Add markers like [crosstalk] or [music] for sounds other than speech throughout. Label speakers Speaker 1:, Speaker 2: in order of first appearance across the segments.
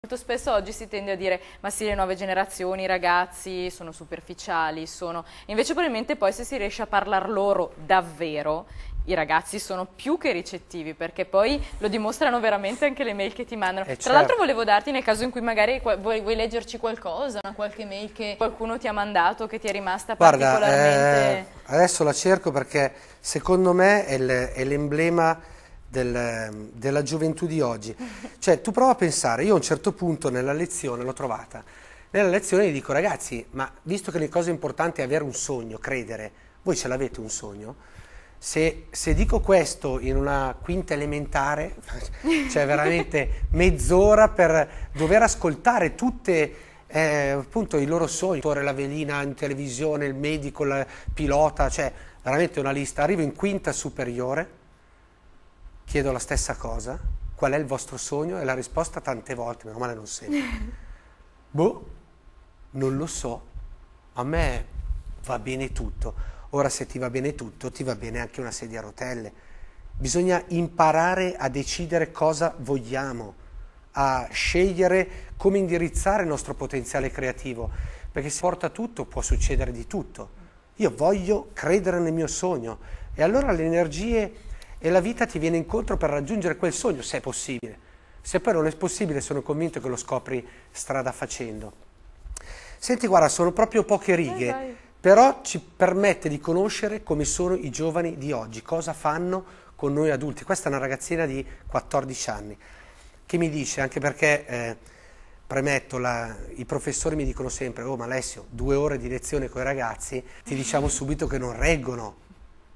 Speaker 1: Molto spesso oggi si tende a dire ma sì le nuove generazioni, i ragazzi sono superficiali, sono... invece probabilmente poi se si riesce a parlar loro davvero i ragazzi sono più che ricettivi perché poi lo dimostrano veramente anche le mail che ti mandano. Eh Tra certo. l'altro volevo darti nel caso in cui magari vuoi, vuoi, leggerci qualcosa, una qualche mail che qualcuno ti ha mandato che ti è rimasta Guarda, eh, particolarmente...
Speaker 2: Eh, adesso la cerco perché secondo me è l'emblema del, della gioventù di oggi. Cioè, tu prova a pensare, io a un certo punto nella lezione l'ho trovata, nella lezione gli dico ragazzi, ma visto che le cose importanti è avere un sogno, credere, voi ce l'avete un sogno? Se, se dico questo in una quinta elementare, [laughs] cioè veramente mezz'ora per dover ascoltare tutte eh, appunto i loro sogni, il la velina in televisione, il medico, il pilota, cioè veramente una lista, arrivo in quinta superiore chiedo la stessa cosa, qual è il vostro sogno? E la risposta tante volte, meno male non sempre, [laughs] boh, non lo so, a me va bene tutto. Ora se ti va bene tutto, ti va bene anche una sedia a rotelle. Bisogna imparare a decidere cosa vogliamo, a scegliere come indirizzare il nostro potenziale creativo, perché se porta tutto può succedere di tutto. Io voglio credere nel mio sogno e allora le energie e la vita ti viene incontro per raggiungere quel sogno, se è possibile. Se poi non è possibile, sono convinto che lo scopri strada facendo. Senti, guarda, sono proprio poche righe, eh, però ci permette di conoscere come sono i giovani di oggi, cosa fanno con noi adulti. Questa è una ragazzina di 14 anni che mi dice, anche perché eh, premetto, la, i professori mi dicono sempre, oh ma Alessio, due ore di lezione con i ragazzi, ti diciamo subito che non reggono,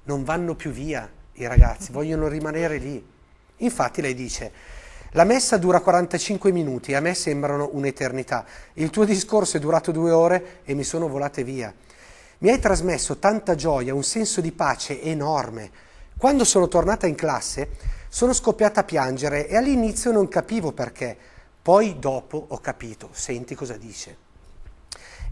Speaker 2: non vanno più via i ragazzi, vogliono rimanere lì. Infatti lei dice, la messa dura 45 minuti, a me sembrano un'eternità, il tuo discorso è durato due ore e mi sono volate via. Mi hai trasmesso tanta gioia, un senso di pace enorme. Quando sono tornata in classe sono scoppiata a piangere e all'inizio non capivo perché, poi dopo ho capito, senti cosa dice.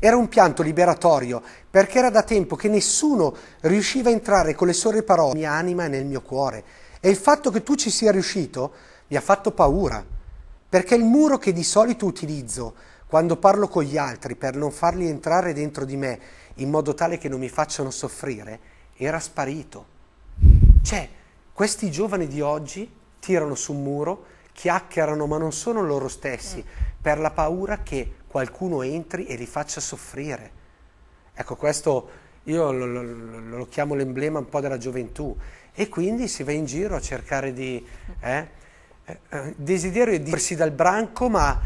Speaker 2: Era un pianto liberatorio, perché era da tempo che nessuno riusciva a entrare con le sole parole nella mia anima e nel mio cuore. E il fatto che tu ci sia riuscito mi ha fatto paura, perché il muro che di solito utilizzo quando parlo con gli altri per non farli entrare dentro di me in modo tale che non mi facciano soffrire, era sparito. Cioè, questi giovani di oggi tirano su un muro, chiacchierano ma non sono loro stessi, per la paura che qualcuno entri e li faccia soffrire. Ecco, questo io lo, lo, lo chiamo l'emblema un po' della gioventù. E quindi si va in giro a cercare di... Eh, eh, eh, desiderio di dirsi dal branco, ma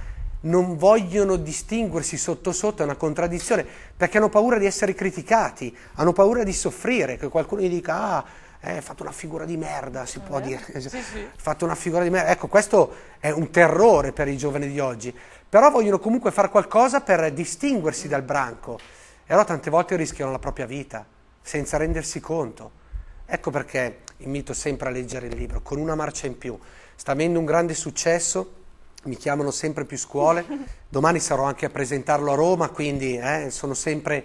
Speaker 2: non vogliono distinguersi sotto sotto, è una contraddizione, perché hanno paura di essere criticati, hanno paura di soffrire, che qualcuno gli dica, ah, eh, fatto una figura di merda, si ah, eh può dire. Sì, sì. fatto una figura di merda. Ecco, questo è un terrore per i giovani di oggi. Però vogliono comunque fare qualcosa per distinguersi dal branco. E allora tante volte rischiano la propria vita, senza rendersi conto. Ecco perché invito sempre a leggere il libro, con una marcia in più. Sta avendo un grande successo, mi chiamano sempre più scuole. [laughs] Domani sarò anche a presentarlo a Roma, quindi eh, sono sempre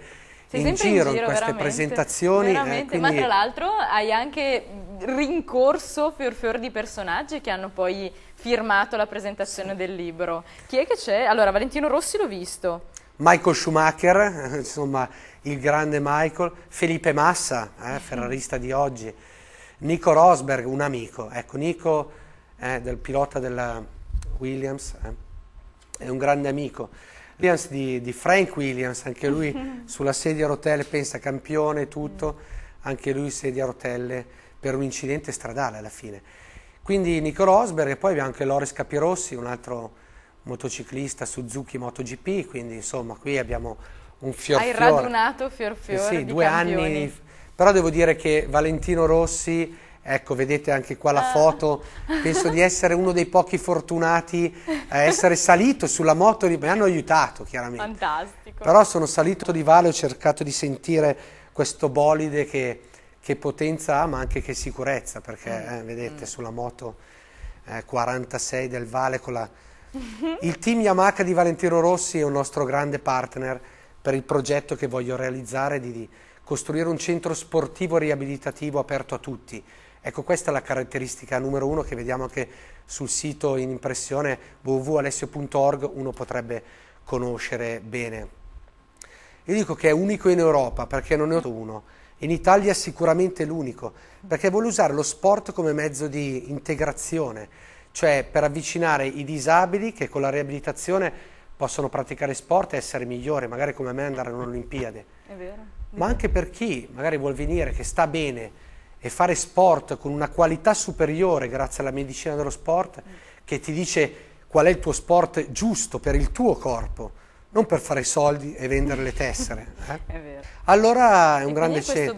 Speaker 2: in, in, giro, in queste veramente, presentazioni. Eh, veramente, eh, quindi... ma tra l'altro
Speaker 1: hai anche rincorso fior fior di personaggi che hanno poi firmato la presentazione sì. del libro. Chi è che c'è? Allora, Valentino Rossi l'ho visto.
Speaker 2: Michael Schumacher, [laughs] insomma il grande Michael, Felipe Massa, eh, ferrarista di oggi, Nico Rosberg, un amico, ecco Nico eh, del pilota della Williams, eh, è un grande amico. Williams di, di, Frank Williams, anche lui [laughs] sulla sedia a rotelle, pensa campione, tutto, anche lui sedia a rotelle per un incidente stradale alla fine. Quindi Nicola Osberg e poi abbiamo anche Loris Capirossi, un altro motociclista Suzuki MotoGP, quindi insomma qui abbiamo un fior Hai radunato
Speaker 1: fior fior eh sì, due campioni. anni,
Speaker 2: però devo dire che Valentino Rossi Ecco, vedete anche qua la eh. foto, penso di essere uno dei pochi fortunati a essere salito sulla moto, mi hanno aiutato chiaramente.
Speaker 1: Fantastico.
Speaker 2: Però sono salito di vale, ho cercato di sentire questo bolide che, che potenza ha, ma anche che sicurezza, perché mm. eh, vedete mm. sulla moto eh, 46 del Vale con la... [laughs] Il team Yamaha di Valentino Rossi è un nostro grande partner per il progetto che voglio realizzare di, di costruire un centro sportivo riabilitativo aperto a tutti, Ecco questa è la caratteristica numero uno che vediamo anche sul sito in impressione www.alessio.org uno potrebbe conoscere bene. Io dico che è unico in Europa perché non ne ho uno. In Italia è sicuramente l'unico, perché vuole usare lo sport come mezzo di integrazione, cioè per avvicinare i disabili che con la riabilitazione possono praticare sport e essere migliori, magari come me andare alle Olimpiadi. Vero, ma anche per chi magari vuol venire, che sta bene, e fare sport con una qualità superiore grazie alla medicina dello sport che ti dice qual è il tuo sport giusto per il tuo corpo, non per fare soldi e vendere le tessere. [laughs] Eh? è allora è un e grande cielo.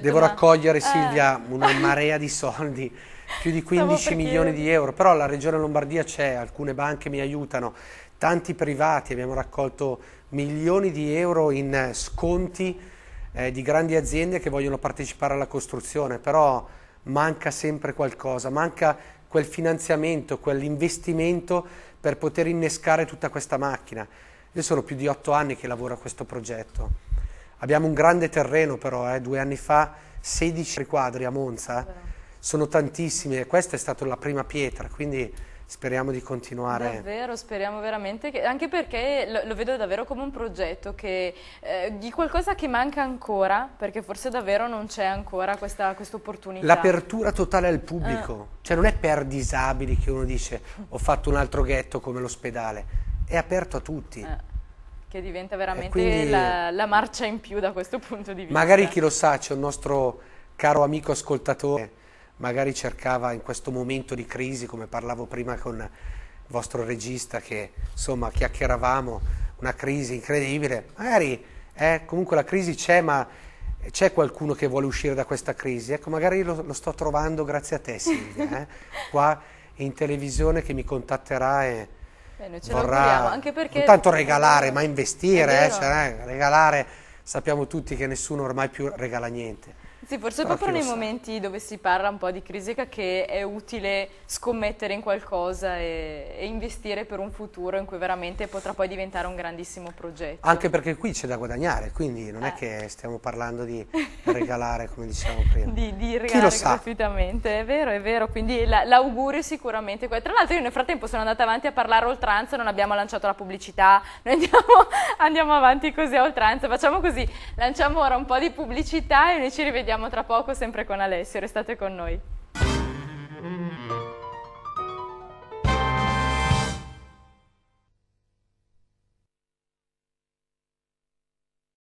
Speaker 1: Devo ma... raccogliere
Speaker 2: eh. Silvia una [laughs] marea di soldi, più di 15 milioni di euro, però la regione Lombardia c'è, alcune banche mi aiutano, tanti privati, abbiamo raccolto milioni di euro in sconti eh, di grandi aziende che vogliono partecipare alla costruzione, però manca sempre qualcosa, manca quel finanziamento, quell'investimento per poter innescare tutta questa macchina. Io sono più di otto anni che lavoro a questo progetto. Abbiamo un grande terreno però, eh. due anni fa 16 quadri a Monza, sono tantissimi e questa è stata la prima pietra, quindi speriamo di continuare.
Speaker 1: Davvero, speriamo veramente, che, anche perché lo, lo, vedo davvero come un progetto che, eh, di qualcosa che manca ancora, perché forse davvero non c'è ancora questa quest opportunità. L'apertura
Speaker 2: totale al pubblico, ah. cioè non è per disabili che uno dice ho fatto un altro ghetto come l'ospedale, è aperto a tutti. Ah
Speaker 1: che diventa veramente quindi, la, la, marcia in più da questo punto di vista. Magari chi lo
Speaker 2: sa, c'è un nostro caro amico ascoltatore magari cercava in questo momento di crisi, come parlavo prima con il vostro regista che insomma chiacchieravamo, una crisi incredibile, magari eh, comunque la crisi c'è ma c'è qualcuno che vuole uscire da questa crisi, ecco magari lo, lo sto trovando grazie a te Silvia, eh? [laughs] qua in televisione che mi contatterà e
Speaker 1: Bene, vorrà anche perché... non tanto regalare ma
Speaker 2: investire, eh, cioè, eh, regalare sappiamo tutti che nessuno ormai più regala niente
Speaker 1: sì, forse Però ah, proprio nei momenti dove si parla un po' di crisi che è utile scommettere in qualcosa e, e, investire per un futuro in cui veramente potrà poi diventare un grandissimo progetto. Anche
Speaker 2: perché qui c'è da guadagnare, quindi non eh. è che stiamo parlando di [laughs] regalare, come dicevamo prima.
Speaker 1: Di, di regalare gratuitamente, è vero, è vero, quindi l'augurio la, sicuramente. Tra l'altro io nel frattempo sono andata avanti a parlare oltranza, non abbiamo lanciato la pubblicità, noi andiamo, [laughs] andiamo avanti così a oltranza, facciamo così, lanciamo ora un po' di pubblicità e noi ci rivediamo torniamo tra poco sempre con Alessio, restate con noi.